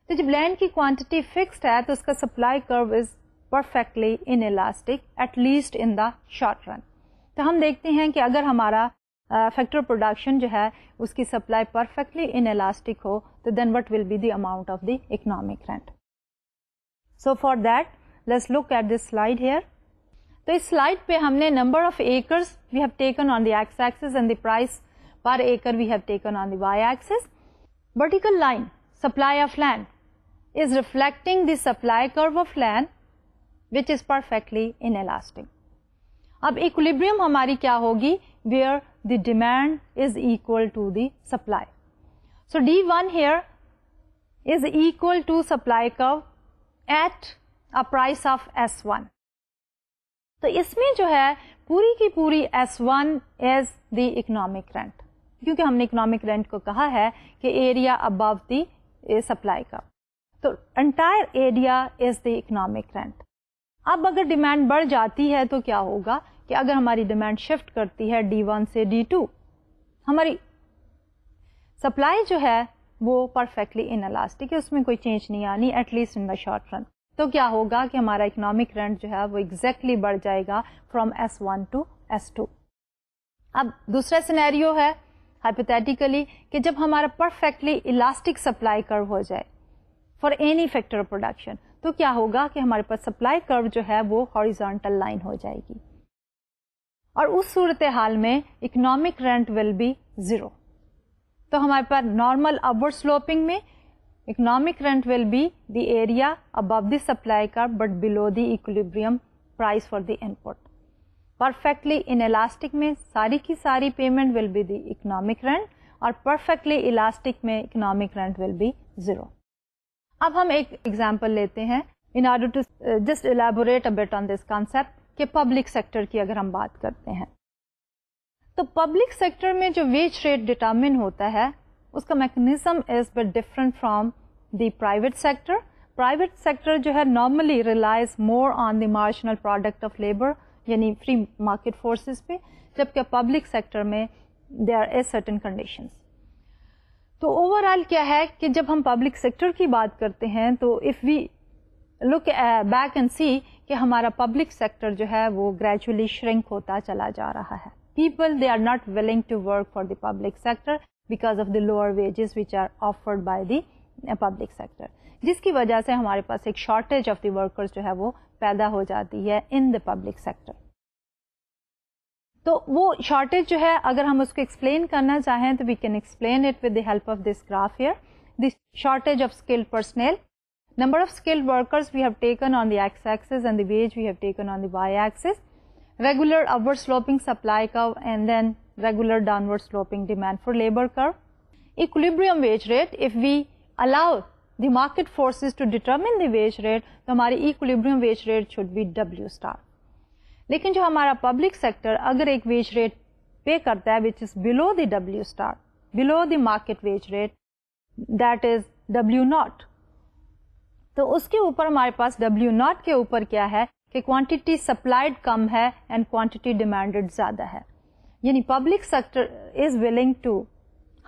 तो जब लैंड की क्वांटिटी फिक्स्ड है तो उसका supply curve is perfectly inelastic at least in the short run तो हम देखते हैं कि अगर हमारा फैक्टर uh, प्रोडक्शन जो है उसकी सप्लाई परफेक्टली इन इलास्टिक हो तो then what will be the amount of the economic rent so for that let's look at this slide here तो इस स्लाइड पे हमने number of acres we have taken on the X axis and the price per acre we have taken on the axis vertical line supply of land is reflecting the supply curve of land which is perfectly inelastic अब equilibrium हमारी क्या होगी where the demand is equal to the supply so D one here is equal to supply curve at a price of S one तो इसमें जो है पूरी की पूरी S one is the economic rent क्योंकि हमने इकोनॉमिक रेंट को कहा है कि एरिया अबव दी सप्लाई का तो entire area is the economic rent अब अगर डिमांड बढ़ जाती है तो क्या होगा कि अगर हमारी डिमांड शिफ्ट करती है डी वन से डी टू हमारी सप्लाई जो है वो परफेक्टली इन इलास्टिक है उसमें कोई चेंज नहीं आनी at least in the short run तो क्या होगा कि हमारा इकोनॉमिक रेंट जो है वो एग्जैक्टली exactly बढ़ जाएगा from S one to S two अब दूसरा सिनेरियो है हाइपोथेटिकली कि जब हमारा परफेक्टली इलास्टिक सप्लाई कर्व हो जाए for any factor of production तो क्या होगा कि हमारे पास सप्लाई कर्व जो है वो हॉरिजॉन्टल लाइन हो जाएगी और उस सूरत हाल में economic rent will be zero तो हमारे पास नॉर्मल अपवर्ड स्लोपिंग में Economic rent will be the area above the supply curve but below the equilibrium price for the input. Perfectly inelastic में सारी की सारी payment will be the economic rent और perfectly elastic में economic rent will be zero अब हम एक example लेते हैं in order to just elaborate a bit on this concept कि पब्लिक सेक्टर की अगर हम बात करते हैं तो पब्लिक सेक्टर में जो वेज रेट डिटर्मिन होता है उसका mechanism is but different from the private sector private sector जो है normally relies more on the marginal product of labour यानी फ्री मार्केट फोर्सेस पे जबकि पब्लिक सेक्टर में देयर इज सर्टन कंडीशंस तो ओवरऑल क्या है कि जब हम पब्लिक सेक्टर की बात करते हैं तो if we look back and see कि हमारा पब्लिक सेक्टर जो है वो ग्रेजुअली श्रिंक होता चला जा रहा है people they are not willing to work for the public sector because of the lower wages which are offered by the uh, public sector. جس کی وجہ سے ہمارے پاس ایک shortage of the workers to have وہ پیدا in the public sector. So, وہ shortage جو ہے اگر ہم explain کرنا we can explain it with the help of this graph here. The shortage of skilled personnel. Number of skilled workers we have taken on the x-axis and the wage we have taken on the y-axis. Regular upward sloping supply curve and then regular downward sloping demand for labor curve. Equilibrium wage rate, if we allow the market forces to determine the wage rate, then our equilibrium wage rate should be W star. लेकिन जो हमारा public sector अगर एक wage rate pay करता है which is below the W star, below the market wage rate, that is W naught. تو اس کے اوپر ہمارے پاس W ناٹ کے اوپر کیا ہے کہ کوانٹیٹی سپلائڈ کم ہے اینڈ کوانٹیٹی ڈیمانڈیڈ زیادہ ہے यानी public sector is willing to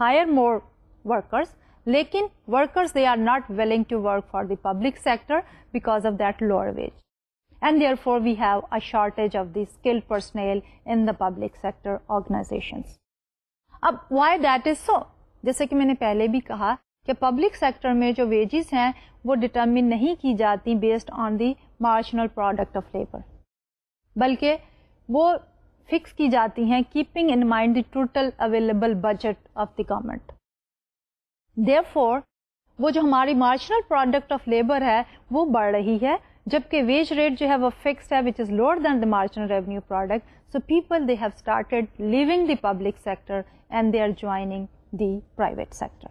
hire more workers लेकिन workers they are not willing to work for the public sector because of that lower wage and therefore we have a shortage of the skilled personnel in the public sector organizations. अब why that is so? जैसे कि मैंने पहले भी कहा कि public sector में जो वेजेस हैं वो डिटर्मिन नहीं की जाती based on the marginal product of labour बल्कि वो फिक्स की जाती हैं keeping in mind the total available budget of the government for वो जो हमारी मार्जिनल प्रोडक्ट ऑफ लेबर है वो बढ़ रही है जबकि वेज रेट जो है वो फिक्स है which is lower than the marginal revenue product so people they have started leaving the public sector and they are joining the private sector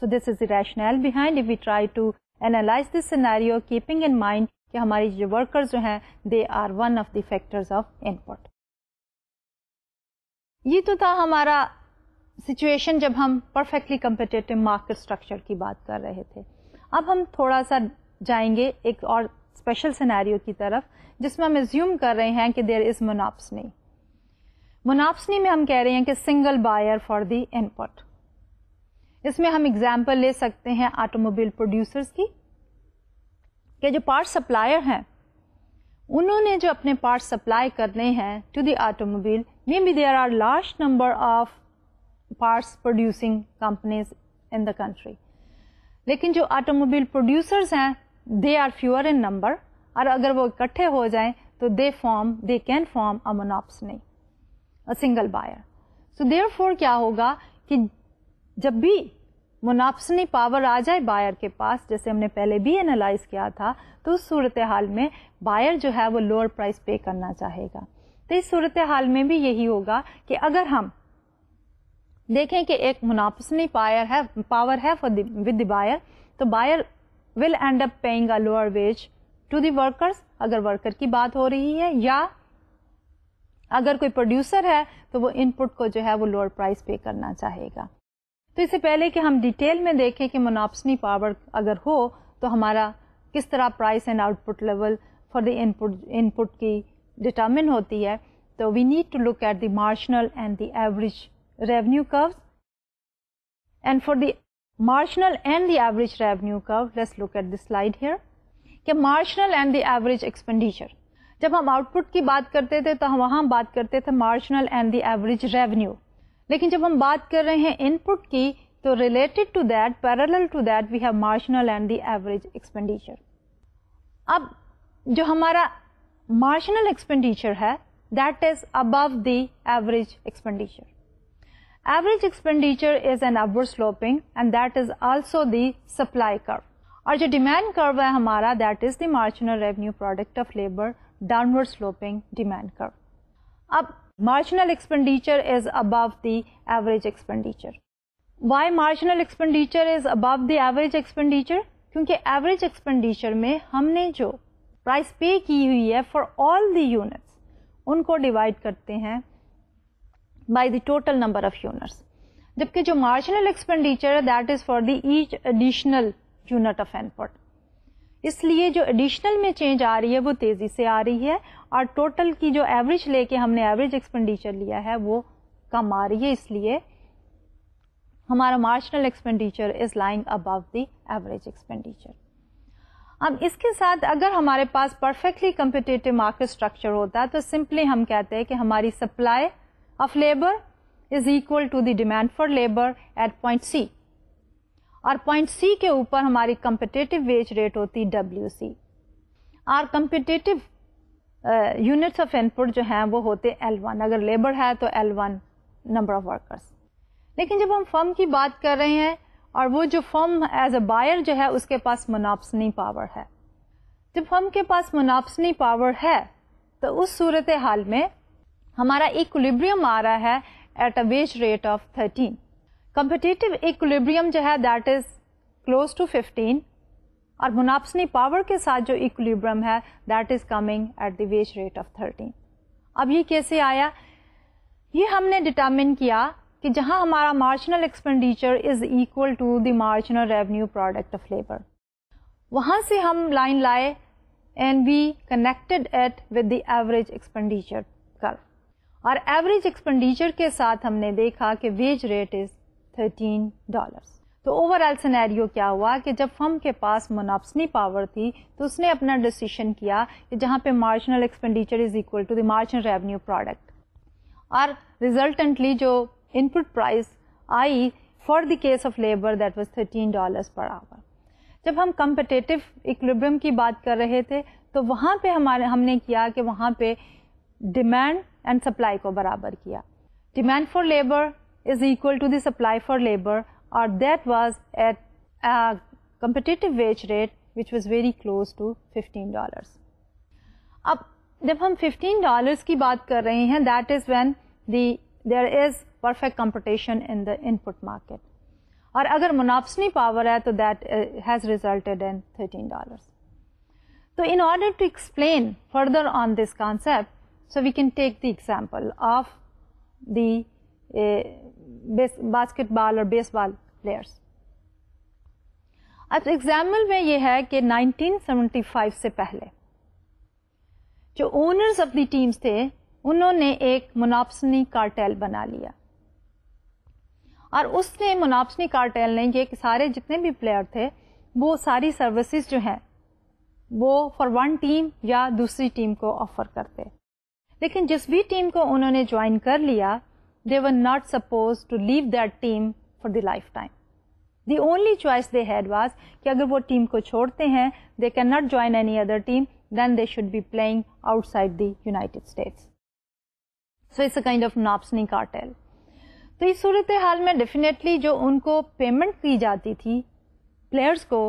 so this is the rational behind if we try to analyse this scenario keeping in mind कि हमारी जो workers जो हैं they are one of the factors of input ये तो था हमारा situation जब हम परफेक्टली कम्पिटेटिव मार्केट स्ट्रक्चर की बात कर रहे थे अब हम थोड़ा सा जाएंगे एक और स्पेशल सिनेरियो की तरफ जिसमें हम एज्यूम कर रहे हैं कि देर इज़ मोनाप्सनी मोनाप्सनी में हम कह रहे हैं कि single buyer for the input इसमें हम एग्जाम्पल ले सकते हैं ऑटोमोबाइल प्रोड्यूसर्स की कि जो पार्ट सप्लायर हैं उन्होंने जो अपने पार्ट सप्लाई करने हैं to the automobile Maybe there are large number of parts producing companies in the country. लेकिन जो ऑटोमोबाइल प्रोड्यूसर्स हैं they are fewer in number और अगर वो इकट्ठे हो जाएं तो they form they can form a monopsony a single buyer so therefore क्या होगा कि जब भी मुनाप्सनी पावर आ जाए बायर के पास जैसे हमने पहले भी एनालाइज किया था तो उस सूरत हाल में बायर जो है वो लोअर प्राइस पे करना चाहेगा तो इस सूरत हाल में भी यही होगा कि अगर हम देखें कि एक मुनाफसनी पायर है पावर है फॉर विद द बायर तो buyer will end up paying a lower wage to workers अगर वर्कर की बात हो रही है या अगर कोई प्रोड्यूसर है तो वो इनपुट को जो है वो लोअर प्राइस पे करना चाहेगा तो इससे पहले कि हम डिटेल में देखें कि मुनापसनी पावर अगर हो तो हमारा किस तरह price and output level for the input input की डिटर्मिन होती है तो we need to look at the marginal and the average revenue curve and for the marginal and the average revenue curve let's look at the slide here कि marginal and the average expenditure जब हम output की बात करते थे तो हम वहाँ बात करते थे marginal and the average revenue लेकिन जब हम बात कर रहे हैं इनपुट की तो related to that parallel to that we have marginal and the average expenditure अब जो हमारा marginal expenditure hai that is above the average expenditure. Average expenditure is an upward sloping and that is also the supply curve. और जो demand curve hai हमारा that is the marginal revenue product of labor downward sloping demand curve. ab marginal expenditure is above the average expenditure. Why marginal expenditure is above the average expenditure? کیونکہ average expenditure میں ہم نے جو price पे की हुई है for all the units उनको डिवाइड करते हैं by the total number of units जबकि जो मार्जिनल एक्सपेंडिचर है that is for the each additional unit of input इसलिए जो एडिशनल में चेंज आ रही है वो तेज़ी से आ रही है और टोटल की जो एवरेज लेके हमने एवरेज एक्सपेंडिचर लिया है वो कम आ रही है इसलिए हमारा marginal expenditure is lying above the average expenditure अब इसके साथ अगर हमारे पास परफेक्टली कम्पिटेटिव मार्केट स्ट्रक्चर होता है तो सिंपली हम कहते हैं कि हमारी supply of labour is equal to the demand for labour at point C और पॉइंट सी के ऊपर हमारी कम्पिटेटिव वेज रेट होती है डब्ल्यू सी और कम्पिटेटिव यूनिट्स ऑफ इनपुट जो हैं वो होते एल वन अगर लेबर है तो L one number of workers लेकिन जब हम फर्म की बात कर रहे हैं और वो जो फर्म एज अ बायर जो है उसके पास मुनापसनी पावर है जब फर्म के पास मुनापसनी पावर है तो उस सूरत हाल में हमारा इक्विलिब्रियम आ रहा है at a wage rate of thirteen competitive equilibrium जो है that is close to fifteen और मुनापसनी पावर के साथ जो इक्विलिब्रियम है that is coming at the wage rate of thirteen अब ये कैसे आया ये हमने डिटर्मिन किया कि जहां हमारा marginal expenditure is equal to the marginal revenue product of labour वहां से हम लाइन लाए and we connected at with the average expenditure curve और एवरेज एक्सपेंडिचर के साथ हमने देखा कि wage rate is thirteen dollar तो ओवरऑल सिनेरियो क्या हुआ कि जब फर्म के पास मुनापसनी पावर थी तो उसने अपना डिसीशन किया कि जहाँ पे marginal expenditure is equal to the marginal revenue product और रिजल्टेंटली जो input price i for the case of labor that was 13 dollars per hour जब हम competitive equilibrium की बात कर रहे थे तो वहाँ पे हमारे हमने demand and supply को बराबर किया demand for labor is equal to the supply for labor or that was at a competitive wage rate which was very close to 15 dollars अब जब हम 15 dollars की बात कर that is when there is perfect competition in the input market और अगर monopsony power है तो that has resulted in thirteen dollars तो in order to explain further on this concept so we can take the example of the basketball और baseball players अब example में ये है कि 1975 से पहले जो ओनर्स ऑफ द टीम्स थे उन्होंने एक मुनाफसनी कार्टेल बना लिया और उसने मुनापसनी कार्टेल ने ये कि सारे जितने भी प्लेयर थे वो सारी सर्विसेज जो हैं वो फॉर वन टीम या दूसरी टीम को ऑफर करते लेकिन जिस भी टीम को उन्होंने ज्वाइन कर लिया they were not suppose to leave that team for the life time the only choice they had was कि अगर वो टीम को छोड़ते हैं they can not join any other team then they should be playing outside the United States so it's a kind of monopsony cartel तो इस सूरत हाल में डेफिनेटली जो उनको पेमेंट की जाती थी प्लेयर्स को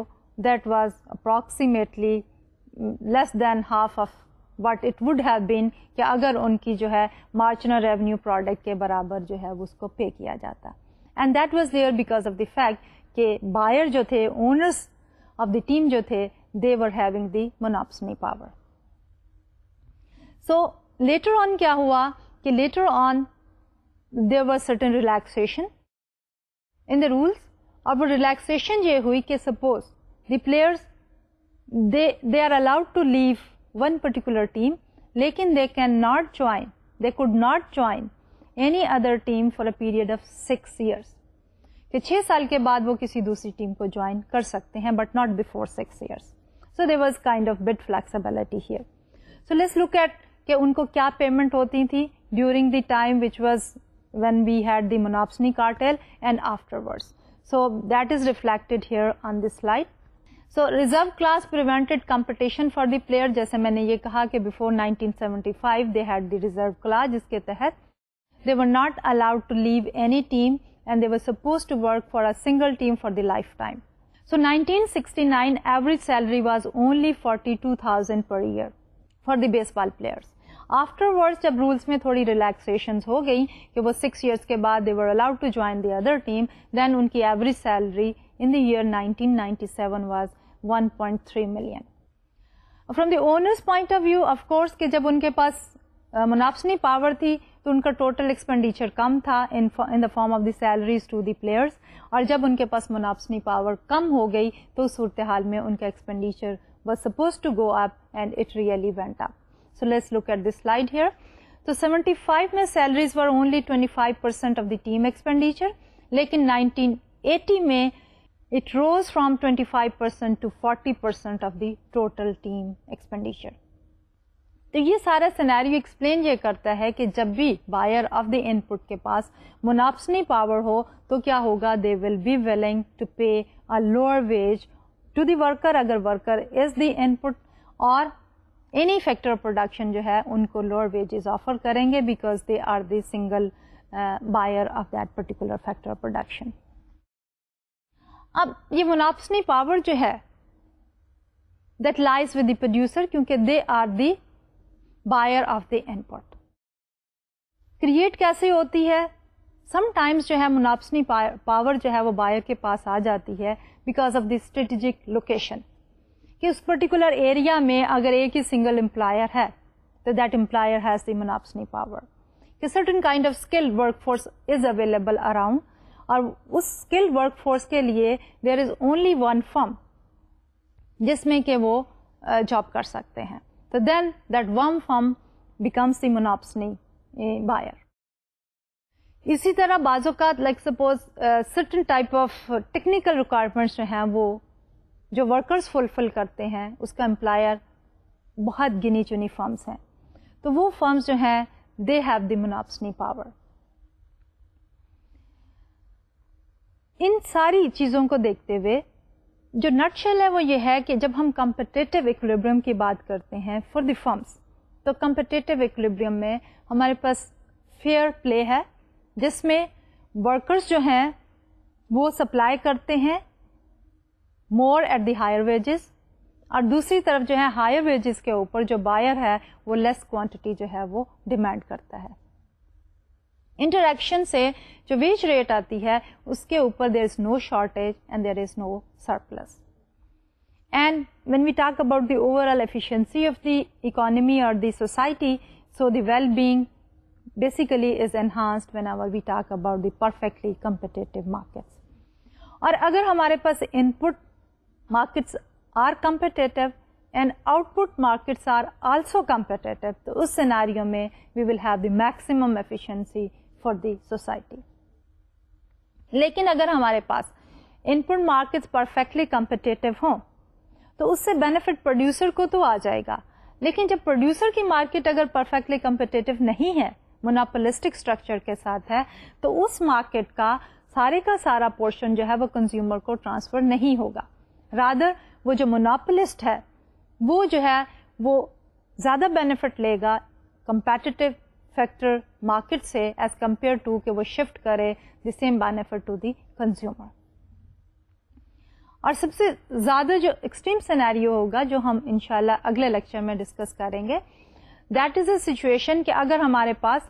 that was approximately less than half of what it would have been कि अगर उनकी जो है मार्चनल रेवेन्यू प्रोडक्ट के बराबर जो है उसको पे किया जाता and that was there because of the fact कि बायर जो थे ओनर्स ऑफ द टीम जो थे they were having the monopsony power so later on क्या हुआ कि later on there was certain relaxation in the rules Of a relaxation ye hui suppose the players they they are allowed to leave one particular team lekin they not join they could not join any other team for a period of 6 years ke 6 saal ke baad wo kisi join kar sakte hain but not before 6 years so there was kind of bit flexibility here so let's look at کہ ان کو کیا payment ہوتی تھی during the time which was when we had the monopsony cartel and afterwards. So, that is reflected here on this slide. So, reserve class prevented competition for the player जैसे मैंने ये कहा कि before 1975 they had the reserve class जिसके तहत they were not allowed to leave any team and they were supposed to work for a single team for the lifetime. So, 1969 average salary was only 42,000 per year for the baseball players. Afterwards जब rules में थोड़ी relaxation हो गई कि वो six years के बाद they were allowed to join the other team then उनकी average salary in the year 1997 was 1.3 million from the owners point of view of course कि जब उनके पास मुनाफसनी पावर थी तो उनका टोटल एक्सपेंडिचर कम था in in the form of the salaries to the players और जब उनके पास मुनाफसनी पावर कम हो गई तो सूरत हाल में उनका expenditure was suppose to go up and it really went up So let's look at this slide here. तो 75 में salaries were only 25 percent of the team expenditure लेकिन 1980 में it rose from 25% to 40% of the total team expenditure. तो ये सारा scenario explain ये करता है कि जब भी बायर ऑफ द इनपुट के पास मुनाफसनी पावर हो तो क्या होगा they will be willing to pay a lower wage to the worker अगर वर्कर इज द इनपुट और एनी फैक्टर ऑफ प्रोडक्शन जो है उनको लोअर वेजेस ऑफर करेंगे because they are the single buyer of that particular factor of production अब ये monopsony power जो है that lies with the producer क्योंकि they are the buyer of the input create कैसे होती है समटाइम्स जो है मुनाफसनी पावर जो है वो बायर के पास आ जाती है because of the strategic location कि उस पर्टिकुलर एरिया में अगर एक ही सिंगल एम्प्लायर है तो that employer has the monopsony power कि certain kind of skilled work force is available around और उस स्किल्ड वर्क फोर्स के लिए there is only one firm जिसमें कि वो जॉब कर सकते हैं तो then that one firm becomes the monopsony buyer इसी तरह बाज़ात like suppose certain type of technical requirements जो हैं वो जो वर्कर्स फुलफिल करते हैं उसका एम्प्लायर बहुत गिनी चुनी फर्म्स हैं तो वो फर्म्स जो हैं they have the monopsony power in सारी चीज़ों को देखते हुए जो नटशल है वो ये है कि जब हम कम्पटेटिव इक्विलिब्रियम की बात करते हैं फॉर द फर्म्स तो कम्पटेटिव इक्विलिब्रियम में हमारे पास फेयर प्ले है जिसमें वर्कर्स जो हैं वो सप्लाई करते हैं more at the higher wages और दूसरी तरफ जो है हायर वेजेस के ऊपर जो बायर है वो लेस क्वांटिटी जो है वो डिमांड करता है इंटरेक्शन से जो वेज रेट आती है उसके ऊपर there is no shortage and there is no surplus and when we talk about the overall efficiency of the economy or the society, so the well-being basically is enhanced whenever we talk about the perfectly competitive markets. और अगर हमारे पास input markets are competitive and output markets are also competitive तो उस scenario में we will have the maximum efficiency for the society लेकिन अगर हमारे पास इनपुट मार्केट्स परफेक्टली कम्पिटिटिव हों तो उससे बेनिफिट प्रोड्यूसर को तो आ जाएगा लेकिन जब प्रोड्यूसर की मार्केट अगर परफेक्टली कम्पिटिटिव नहीं है मोनापोलिस्टिक स्ट्रक्चर के साथ है तो उस मार्केट का सारे का सारा पोर्शन जो है वो कंज्यूमर को ट्रांसफर नहीं होगा रादर वो जो मोनापलिस्ट है वो जो है वो ज़्यादा बेनिफिट लेगा कंपेटिटिव फैक्टर मार्केट से एज कंपेयर टू कि वो शिफ्ट करे the same benefit to the consumer और सबसे ज़्यादा जो एक्सट्रीम सिनेरियो होगा जो हम इनशाला अगले लेक्चर में डिस्कस करेंगे दैट इज़ अ सिचुएशन कि अगर हमारे पास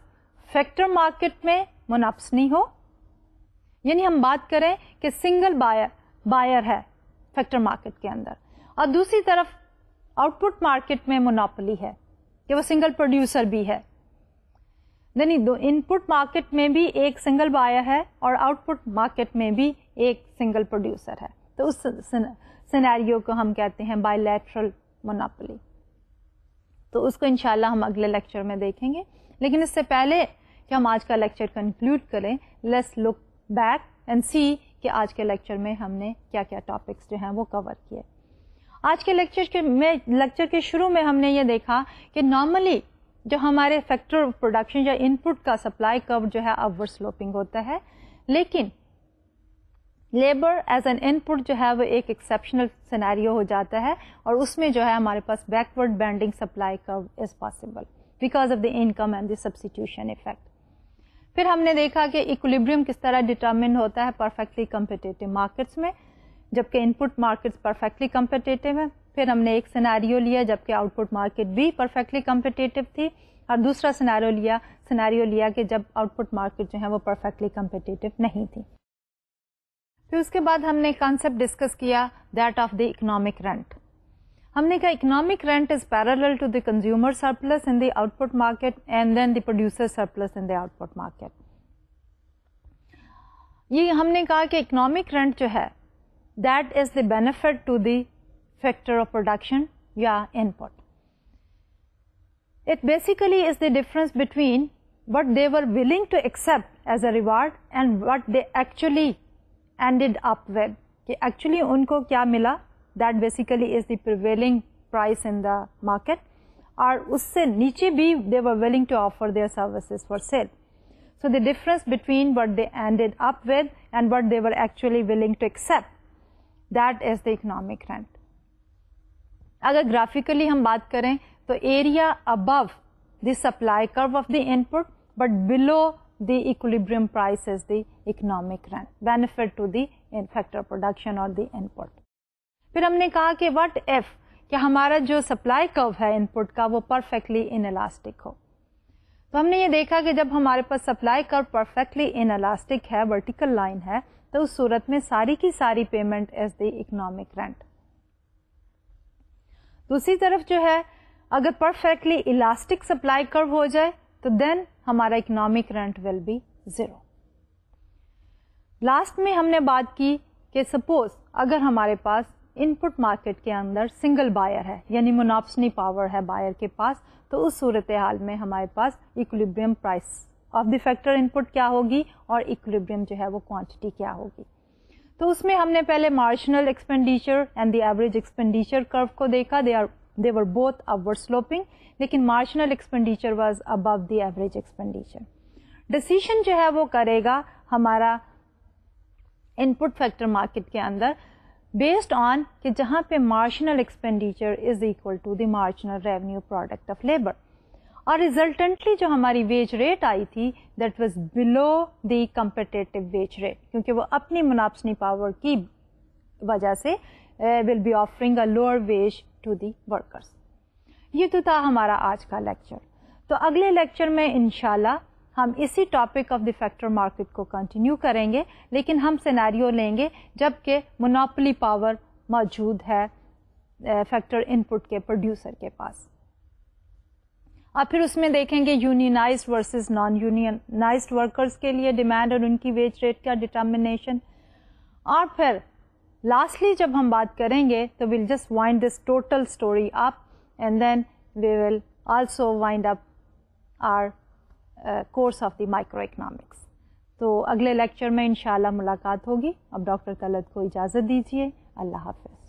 फैक्टर मार्केट में मुनापसनी हो यानी हम बात करें कि सिंगल बायर बायर है फैक्टर मार्केट के अंदर और दूसरी तरफ आउटपुट मार्केट में मोनोपली है कि वो सिंगल प्रोड्यूसर भी है यानी दो इनपुट मार्केट में भी एक सिंगल बायर है और आउटपुट मार्केट में भी एक सिंगल प्रोड्यूसर है तो उस सिनेरियो को हम कहते हैं बायोलैटरल मोनोपली तो उसको इंशाल्लाह हम अगले लेक्चर में देखेंगे लेकिन इससे पहले कि हम आज का लेक्चर कंक्लूड करें let's look back and see कि आज के लेक्चर में हमने क्या क्या टॉपिक्स जो हैं वो कवर किए आज के लेक्चर के में लेक्चर के शुरू में हमने ये देखा कि नॉर्मली जो हमारे फैक्टर ऑफ प्रोडक्शन या इनपुट का सप्लाई कर्व जो है अपवर्ड स्लोपिंग होता है लेकिन लेबर एज एन इनपुट जो है वो एक एक्सेप्शनल सिनेरियो हो जाता है और उसमें जो है हमारे पास backward bending supply curve is possible because of the income and substitution effect फिर हमने देखा कि इक्वलिब्रियम किस तरह डिटर्मिन होता है परफेक्टली कम्पिटेटिव मार्केट्स में जबकि इनपुट मार्केट्स परफेक्टली कम्पिटेटिव है फिर हमने एक सिनारियो लिया जबकि आउटपुट मार्केट भी परफेक्टली कम्पिटेटिव थी और दूसरा सिनारियो लिया सिनारियो लिया कि जब आउटपुट मार्केट जो है वो परफेक्टली कम्पिटेटिव नहीं थी फिर उसके बाद हमने कॉन्सेप्ट डिस्कस किया that of the economic rent हमने कहा economic rent is parallel to the consumer surplus in the output market and then the producer surplus in the output market ये हमने कहा कि इकोनॉमिक रेंट जो है that is the benefit to the factor of production या input it basically is the difference between what they were willing to accept as a reward and what they actually end up with कि actually उनको क्या मिला that basically is the prevailing price in the market or उससे नीचे b they were willing to offer their services for sale. So the difference between what they ended up with and what they were actually willing to accept, that is the economic rent. अगर graphically हम बात करें तो area above the supply curve of the input but below the equilibrium price is the economic rent benefit to the factor production और the input फिर हमने कहा कि वट एफ़ कि हमारा जो सप्लाई कर्व है इनपुट का वो परफेक्टली इनलास्टिक हो तो हमने ये देखा कि जब हमारे पास सप्लाई कर्व परफेक्टली इनलास्टिक है वर्टिकल लाइन है तो उस सूरत में सारी की सारी payment as the economic rent दूसरी तरफ जो है अगर परफेक्टली इलास्टिक सप्लाई कर्व हो जाए तो देन हमारा economic rent will be zero last में हमने बात की कि सपोज अगर हमारे पास इनपुट मार्केट के अंदर सिंगल बायर है यानी मुनाफनी पावर है बायर के पास तो उस सूरत हाल में हमारे पास equilibrium price of the factor input क्या होगी और इक्विलिब्रियम जो है वो क्वांटिटी क्या होगी तो उसमें हमने पहले marginal expenditure and the average expenditure curve को देखा they are they were both अवर स्लोपिंग लेकिन marginal expenditure was above the average expenditure decision जो है वो करेगा हमारा इनपुट फैक्टर मार्केट के अंदर based on कि जहाँ पे marginal expenditure is equal to the marginal revenue product of labor और रिजल्टेंटली जो हमारी वेज रेट आई थी that was below the competitive wage rate क्योंकि वो अपनी मुनापसनी पावर की वजह से will be offering a lower wage to the workers ये तो था हमारा आज का लेक्चर तो अगले लेक्चर में इनशाला हम इसी topic of the factor market को कंटिन्यू करेंगे लेकिन हम सिनेरियो लेंगे जबकि मोनोपली पावर मौजूद है फैक्टर इनपुट के प्रोड्यूसर के पास अब फिर उसमें देखेंगे unionized versus non unionized workers के लिए डिमांड और उनकी वेज रेट का डिटर्मिनेशन और फिर लास्टली जब हम बात करेंगे तो will just wind this total story up and then we will also wind up our course of the microeconomics तो अगले लेक्चर में इन मुलाकात होगी अब डॉक्टर तलत को इजाज़त दीजिए अल्लाह हाफिज़